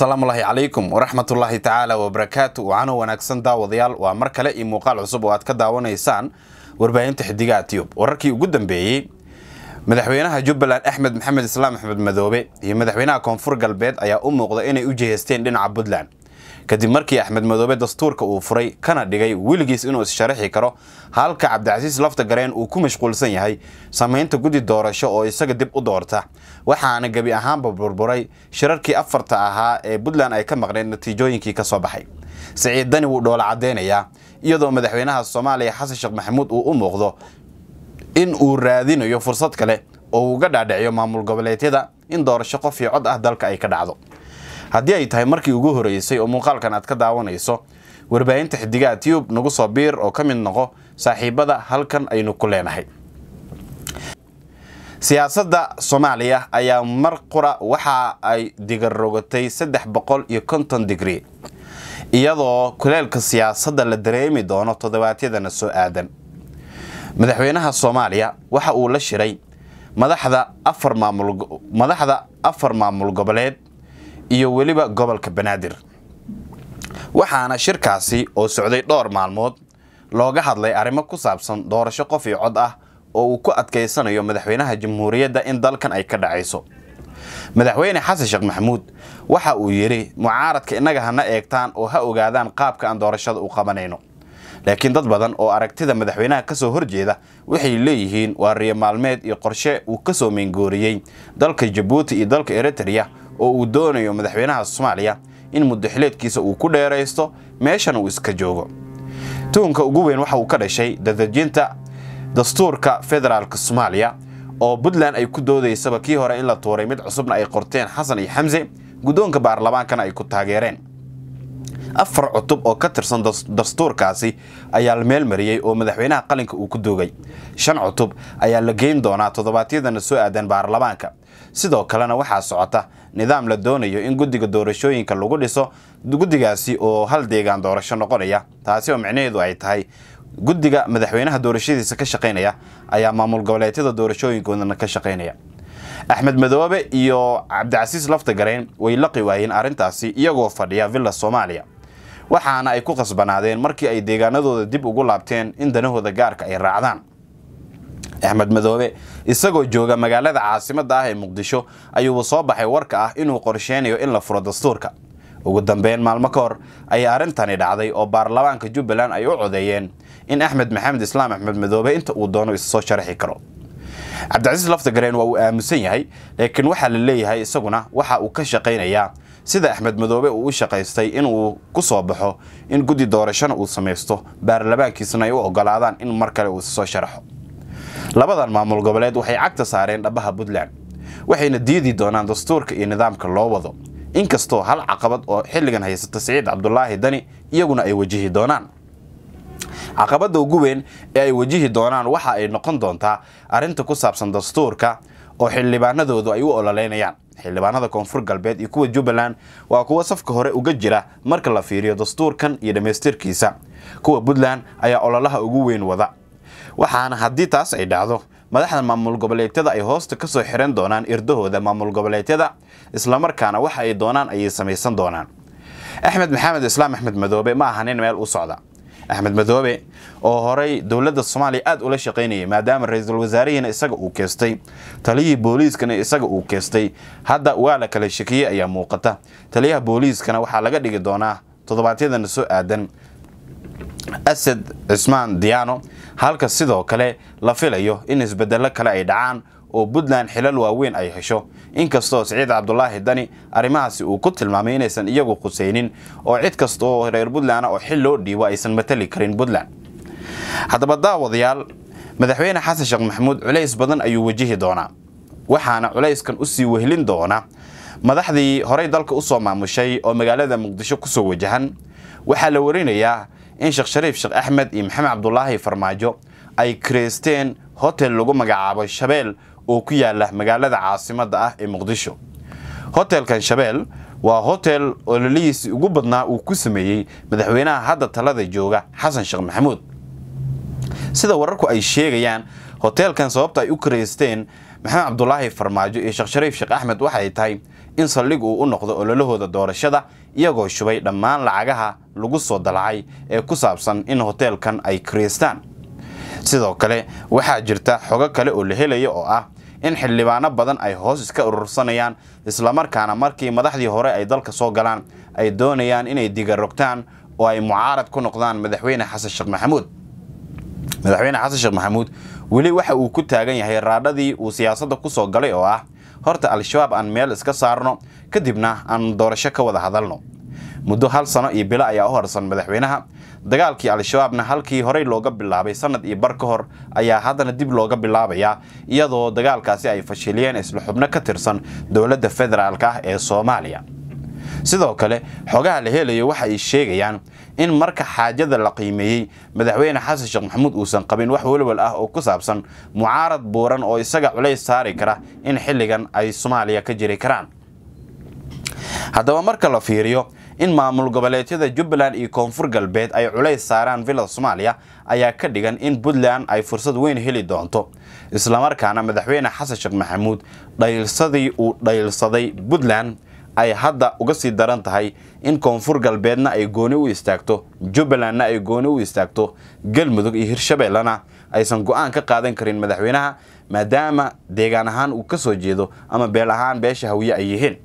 asalaamu ullaahi calaykum waraxmatullaahi tacaala wabarakaatu wacano wanaagsan daawadayaal waa mar kale iyo muuqaal cusub oo aad ka daawanaysaan warbaahinta xidigaha tiyub wararkii ugu dambeeyey madaxweynaha jubbaland axmed maxamed islaam axmed madoobe iyo madaxweynaha koonfur galbeed ayaa u muuqda inay u jihaysteen dhinaca puntland kadib markii axmed madoobe dastuurka uu furay kana dhigay weligiis inuu issharaxi karo halka cabdicasiis lafta gareen uu ku mashquulsan yahay samaynta guddi doorasho oo isaga dib u doorta waxaana gebi ahaanba burburay shirarkii afarta ahaa ee puntland ay ka maqneen natiijooyinkii ka soo baxay siciid dani wuu dhoola caddeynayaa iyadoo madaxweynaha soomaaliya xasan sheekh maxamuud uu u muuqdo in uu raadinayo fursad kale oo uga dhaadhiciyo maamul goboleedyada in doorasho qof iyo cod ah dalka ay ka dhacdo haddii ay tahay markii ugu horeysay oo muuqaalkan aad ka daawanayso warbaahinta xidigaha tiyub nagu soo biir oo ka mid noqo saaxiibada halkan aynu ku leenahay siyaasadda soomaaliya ayaa mar qura waxa ay digarogatay saddex boqol iyo konton digrii iyadoo kuleelka siyaasadda la dareemi doono toddobaadyadana soo aadan madaxweynaha soomaaliya waxa uu la shiray madaxda afar maamul goboleed iyo weliba gobolka banaadir waxaana shirkaasi oo socday dhowr maalmood looga hadlay arrimo ku saabsan doorasho qof iyo cod ah oo uu ku adkaysanayo madaxweynaha jamhuuriyadda in dalkan ay ka dhacayso madaxweyne xasan sheekh maxamuud waxa uu yidhi mucaaradka innaga hana eegtaan oo ha ogaadaan qaabka aan doorashada u qabanayno laakiin dad badan oo aragtida madaxweynaha ka soo horjeeda waxay leeyihiin waa riyo maalmeed iyo qorshe uu ka soo meyngooriyey dalka jabuuti iyo dalka eritriya oo uu doonayo madaxweynaha soomaaliya in mudaxileedkiisa uu ku dheeraysto meeshan uu iska joogo tuunka ugu weyn waxa uu ka dhashay dadejinta dastuurka federaalka soomaaliya oo puntland ay ku doodaysaba kii hore in la tuuray mid cusubna ay qorteen xasan iyo xamse guddoonka baarlamaankana ay ku taageereen afar cutub oo ka tirsan dastuurkaasi ayaa la meelmariyey oo madaxweynaha qalinka uu ku duugay shan cutub ayaa la geyn doonaa toddobaadyadana soo aadan baarlamaanka sidoo kalena waxaa socota nidaam la doonayo in guddiga doorashooyinka lagu dhiso guddigaasi oo hal deegaan doorasho noqonaya taasi oo micnaheedu ay tahay guddiga madaxweynaha doorashadiisa ka shaqaynaya ayaa maamul goboleedyada doorashooyinkoodana ka shaqaynaya axmed madoobe iyo cabdicasiis lafta gareen way laqi waayeen arrintaasi iyagoo fadhiya villa soomaaliya waxaana ay ku qasbanaadeen markii ay deegaanadooda dib ugu laabteen in danahooda gaarka ay raacdaan axmed madoobe isagoo jooga magaalada caasimadda ah ee muqdisho ayuu soo baxay warka ah inuu qorsheynayo in la furo dastuurka ugu dambeyn maalmo ka ayay arrintani dhacday oo baarlamaanka jubbaland ay u codeeyeen in axmed maxamed islaam axmed madoobe inta uu doono issoo sharaxi karo cabdicasiis laftagareen waa uu aamusan yahay laakiin waxaa la leeyahay isaguna waxa uu ka shaqaynayaa sida axmed madoobe uu u shaqaystay inuu ku soo baxo in guddi doorashona uu samaysto baarlamaankiisna ay u ogolaadaan in mar kale uu soo sharaxo labadan maamul goboleed waxay cagta saareen dhabaha puntland waxayna diidi doonaan dastuurka iyo nidaamka loo wado inkastoo hal caqabad oo xilligan haysata siciid cabdulaahi dani iyaguna ay wajihi doonaan caqabadda ugu weyn ee ay wajihi doonaan waxa ay noqon doontaa arrinta ku saabsan dastuurka oo xildhibaanadoodu ay u ololeynayaan xildhibaanada koonfur galbeed iyo kuwa jubbaland waa kuwo safka hore uga jira marka la fiiriyo dastuurkan iyo dhammaystirkiisa kuwa puntland ayaa ololaha ugu weyn wada waxaana haddii taas ay dhacdo madaxda maamul goboleedyada ay hoosta ka soo xiran doonaan irdahooda maamul goboleedyada islamarkaana waxa ay doonaan ayay samaysan doonaan axmed maxamed islaam axmed madoobe ma aha nin meel u socda axmed madoobe oo horay dowladda soomaaliya aad ula shaqaynayay maadaama ra-iisul wasaarihiina isaga uu keestay taliyihii booliiskana isaga uu keestay hadda waa la kala shakiyey ayaa muuqata taliyaha booliiskana waxaa laga dhigi doonaa toddobaadyadana soo aadan asad cismaan diyaano halka sidoo kale la filayo in isbedello kale ay dhacaan oo puntland xilal waaweyn ay hesho inkastoo siciid cabdulaahi dani arrimahaasi uu ku tilmaamay inaysan iyagu khuseynin oo cid kasta oo reer puntland ah oo xil loo dhiibo aysan mateli karin puntland haddaba daawadayaal madaxweyne xasan sheekh maxamuud culays badan ayuu wajihi doonaa waxaana culayskan u sii wehlin doona madaxdii horey dalka u soo maamushay oo magaalada muqdisho ku soo wajahan waxaa la warinayaa in sheekh shariif sheekh axmed iyo maxamed cabdulaahi farmaajo ay kireysteen hotel lagu magacaabo shabeel oo ku yaala magaalada caasimadda ah ee muqdisho hotelkan shabeel waa hotel oo lalihiisii ugu badnaa uu ku sameeyey madaxweynaha hadda talada jooga xasan sheekh maxamuud sida wararku ay sheegayaan hoteelkan sababta ay u kareysteen maxamed cabdulaahi farmaajo iyo sheekh shariif sheekh axmed waxay tahay in saldhig uu u noqdo ololahooda doorashada iyagoo shubay dhammaan lacagaha lagu soo dalacay ee ku saabsan in hotelkan ay kareystaan sidoo kale waxaa jirta xogo kale oo la helaya oo ah in xildhibaano badan ay hoos iska urursanayaan islamarkaana markii madaxdii hore ay dalka soo galaan ay doonayaan inay digarogtaan oo ay mucaarad ku noqdaan madaxweyne xasan sheekh maxamuud madaxweyne xasan sheekh maxamuud weli waxa uu ku taagan yahay raadhadii uu siyaasadda ku soo galay oo ah horta al-shabaab aan meel iska saarno kadibna aan doorasho ka wada hadalno muddo hal sano iyo bilo ayaa u horsan madaxweynaha dagaalkii al-shabaabna halkii horey looga bilaabay sannad iyo bar ka hor ayaa haddana dib looga bilaabayaa iyadoo dagaalkaasi ay fashiliyeen isla xubno ka tirsan dowladda federaalka ah ee soomaaliya sidoo kale xoogaha la helayo waxa ay sheegayaan in marka xaajada la qiimeeyey madaxweyne xasan sheekh maxamuud uusan qabin wax walwal ah oo ku saabsan mucaarad buuran oo isaga culays saari kara in xilligan ay soomaaliya ka jiri karaan haddaba marka la fiiriyo in maamul goboleedyada jubbaland iyo koonfur galbeed ay culays saaraan villada soomaaliya ayaa ka dhigan in puntland ay fursad weyn heli doonto islamarkaana madaxweyne xasan sheekh maxamuud dhayilsadii uu dhayilsaday puntland ay hadda uga sii daran tahay in koonfur galbeedna ay gooni u istaagto jubbalandna ay gooni u istaagto galmudug iyo hirshabeellena aysan go-aan ka qaadan karin madaxweynaha maadaama deegaan ahaan uu ka soo jeedo ama beel ahaan beesha hawiye ay yihiin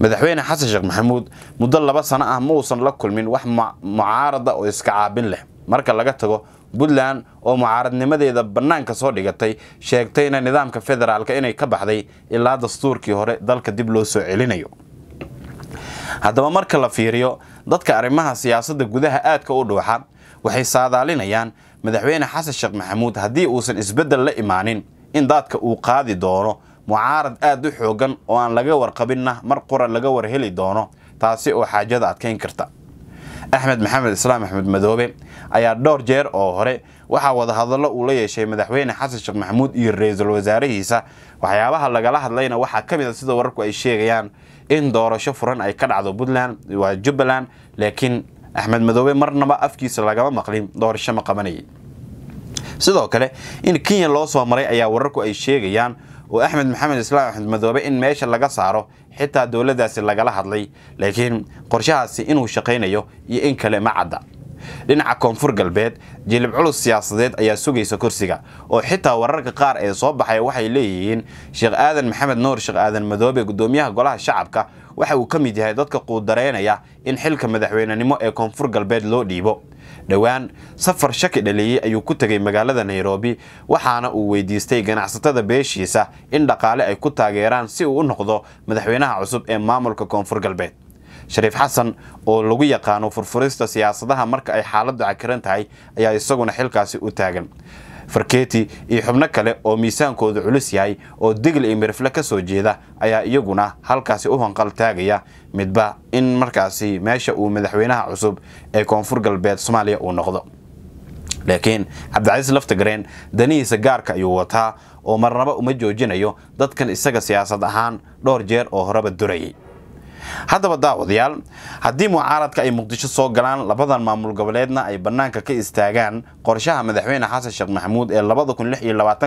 madaxweyne xasan sheekh maxamuud muddo laba sano ah ma uusan la kulmin wax mucaarada oo iska caabin leh marka laga tago puntland oo mucaaradnimadeeda bannaanka soo dhigatay sheegtayna nidaamka federaalka inay ka baxday ilaa dastuurkii hore dalka dib loo soo celinayo haddaba marka la fiiriyo dadka arrimaha siyaasadda gudaha aadka u dhuuxa waxay saadaalinayaan madaxweyne xasan sheekh maxamuud haddii uusan isbeddel la imaanin in daadka uu qaadi doono mucaarad aad u xooggan oo aan laga warqabinna mar qura laga war heli doono taasi oo xaajada adkayn karta axmed maxamed islaam axmed madoobe ayaa dhowr jeer oo hore waxaa wadahadallo uu la yeeshay madaxweyne xasan sheekh maxamuud iyo ra-iisul wasaarihiisa waxyaabaha lagala hadlayna waxaa ka mid a ah sida wararku ay sheegayaan in doorasho furan ay ka dhacdo puntland waa jubbaland laakiin axmed madoobe marnaba afkiisa lagama maqlin doorasho ma qabanayay sidoo kale in kenya loo soo maray ayaa wararku ay sheegayaan oo axmed maxamed islaam axmed madoobe in meesha laga saaro xitaa dowladdaasi lagala hadlay laakiin qorshahaasi inuu shaqaynayo iyo in kale ma cadda dhinaca koonfur galbeed jilib culus siyaasadeed ayaa sugaysa kursiga oo xitaa wararka qaar ee soo baxay waxay leeyihiin sheekh aadan maxamed nuur sheekh aadan madoobe guddoomiyaha golaha shacabka waxa uu ka mid yahay dadka quudareynaya in xilka madaxweynenimo ee koonfur galbeed loo dhiibo dhowaan safar shaki dhaleeyey ayuu ku tegay magaalada nairobi waxaana uu weydiistay ganacsatada beeshiisa in dhaqaale ay ku taageeraan si uu u noqdo madaxweynaha cusub ee maamulka koonfur galbeed shariif xasan oo lagu yaqaano furfurista siyaasadaha marka ay xaaladdu cakiran tahay ayaa isaguna xilkaasi u taagan farkeeti iyo xubno kale oo miisaankooda culus yahay oo digl iyo mirfle ka soo jeeda ayaa iyaguna halkaasi u hanqal taagaya midba in markaasi meesha uu madaxweynaha cusub ee koonfur galbeed soomaaliya uu noqdo laakiin cabdicasiis laftagareen danihiisa gaarka ayuu wataa oo marnaba uma joojinayo dadkan isaga siyaasad ahaan dhowr jeer oo horeba durayay haddaba daawadayaal haddii mucaaradka ay muqdisho soo galaan labadan maamul goboleedna ay bannaanka ka istaagaan qorshaha madaxweyne xasan sheekh maxamuud ee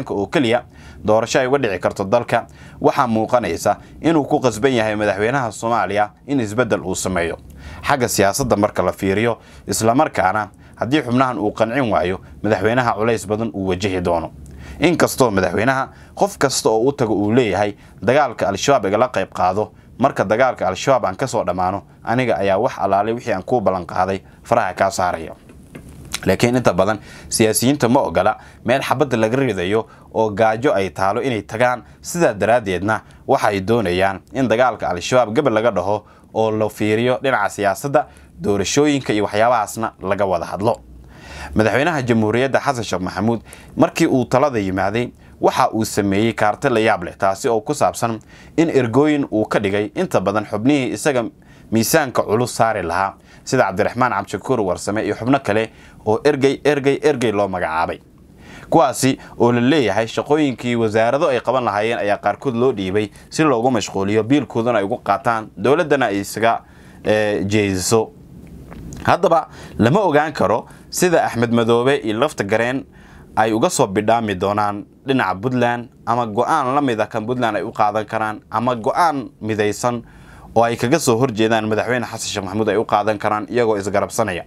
oo keliya doorasho ay uga dhici karto dalka waxaa muuqanaysa inuu ku qasban yahay madaxweynaha soomaaliya in isbeddel uu sameeyo xagga siyaasadda marka la fiiriyo islamarkaana haddii xubnahan uu qancin waayo madaxweynaha culays badan uu wajahi doono inkastoo madaxweynaha qof kasta oo u tago uu leeyahay dagaalka al-shabaab igala qayb qaado marka dagaalka al-shabaab aan ka soo dhammaano aniga ayaa wax allaalay wixii aan kuu ballanqaaday faraha kaa saaraya laakiin inta badan siyaasiyiinta ma ogola meel xabadda laga ridayo oo gaajo ay taalo inay tagaan sidaa daraaddeedna waxaay doonayaan in dagaalka al-shabaab gabal laga dhaho oo la fiiriyo dhinaca siyaasadda doorashooyinka iyo waxyaabahaasna laga wada hadlo madaxweynaha jamhuuriyadda xasan sheekh maxamuud markii uu talada yimaaday waxa uu sameeyey kaarti la yaab leh taasi oo ku saabsan in ergooyin uu ka dhigay inta badan xubnihii isaga miisaanka culus saari lahaa sida cabdiraxmaan cabdishakuur warsame iyo xubno kale oo ergey ergey ergey loo magacaabay kuwaasi oo la leeyahay shaqooyinkii wasaarado ay qaban lahaayeen ayaa qaarkood loo dhiibay si loogu mashquuliyo biilkoodana ay ugu qaataan dowladdana ay isaga eh, jeediso haddaba lama ogaan karo sida axmed madoobe iyo lafta gareen ay uga soo bidhaami doonaan dhinaca puntland ama go-aan la mid a ah kan puntland ay u qaadan karaan ama go-aan midaysan oo ay kaga soo horjeedaan madaxweyne xasan sheekh maxamuud ay u qaadan karaan iyagoo isgarabsanaya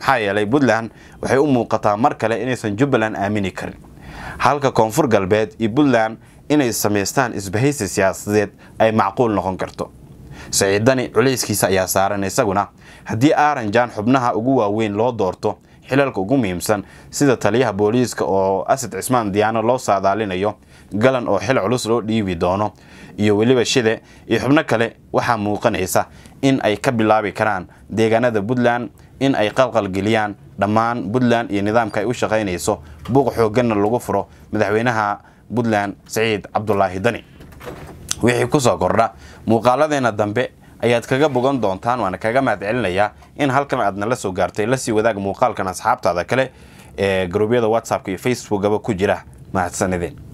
maxaa yeelay puntland waxay u muuqataa mar kale inaysan jubbaland aamini karin halka koonfur galbeed iyo puntland inay samaystaan isbahaysi siyaasadeed ay macquul noqon karto siciidani culayskiisa ayaa saaran isaguna haddii aaranjaan xubnaha ugu waaweyn loo doorto xilalka ugu muhiimsan sida taliyaha booliiska oo asad cismaan diyaano loo saadaalinayo galan oo xil culus loo dhiibi doono iyo weliba shide iyo xubno kale waxaa muuqanaysa in ay ka bilaabi karaan deegaanada puntland in ay qalqal geliyaan dhammaan puntland iyo nidaamka ay u shaqaynayso buuq xooganna lagu furo madaxweynaha puntland saciid cabdulaahi dani wixii kusoo kordha muuqaaladeenna dambe ayaad kaga bogan doontaan waana kaga mahad celinayaa in halkan aad nala soo gaartay la sii wadaag muuqaalkan asxaabtaada kale ee garuubyada whatsappka iyo facebookaba ku jira mahadsanadeen